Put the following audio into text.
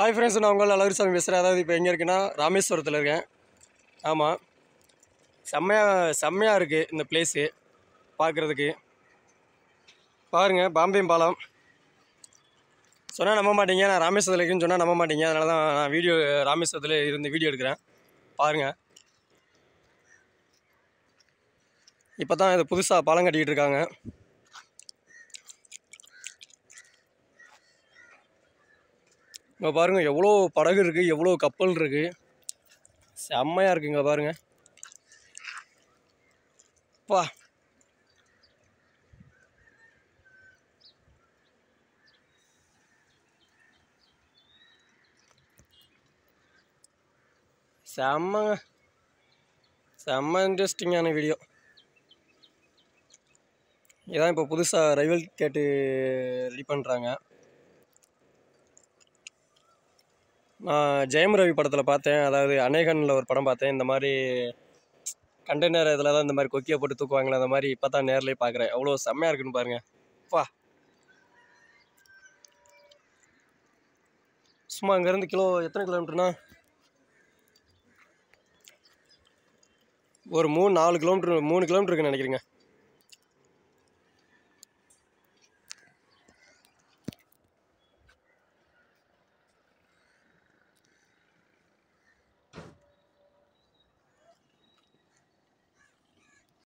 hi friends நான் உங்கள் சாமி பேசுகிறேன் அதாவது இப்போ எங்கே இருக்குன்னா ராமேஸ்வரத்தில் இருக்கேன் ஆமாம் செம்மையாக செம்மையாக இருக்குது இந்த பிளேஸு பார்க்குறதுக்கு பாருங்கள் பாம்பே பாலம் சொன்னால் நம்ப மாட்டீங்க நான் ராமேஸ்வரத்தில் இருக்குன்னு சொன்னால் நம்ப மாட்டீங்க அதனால தான் நான் வீடியோ ராமேஸ்வரத்தில் இருந்து வீடியோ எடுக்கிறேன் பாருங்கள் இப்போ தான் இது புதுசாக பாலம் கட்டிக்கிட்டு இருக்காங்க இங்கே பாருங்கள் எவ்வளோ படகு இருக்குது எவ்வளோ கப்பல் இருக்குது செம்மையாக இருக்குங்க பாருங்கள் பா செம்மங்க செம்ம இன்ட்ரெஸ்டிங்கான வீடியோ இதான் இப்போ புதுசாக ரைவல் கேட்டு ரெடி பண்ணுறாங்க நான் ஜெயம் ரவி படத்தில் பார்த்தேன் அதாவது அநேகனில் ஒரு படம் பார்த்தேன் இந்த மாதிரி கண்டெய்னர் இதில் தான் இந்த மாதிரி கொக்கியை போட்டு தூக்குவாங்களே அந்த மாதிரி இப்போ தான் நேரிலே பார்க்குறேன் அவ்வளோ செம்மையாக இருக்குன்னு பாருங்கள் வா சும்மா அங்கேருந்து கிலோ எத்தனை கிலோமீட்டருண்ணா ஒரு மூணு நாலு கிலோமீட்டர் மூணு கிலோமீட்டருக்கு நினைக்கிறேங்க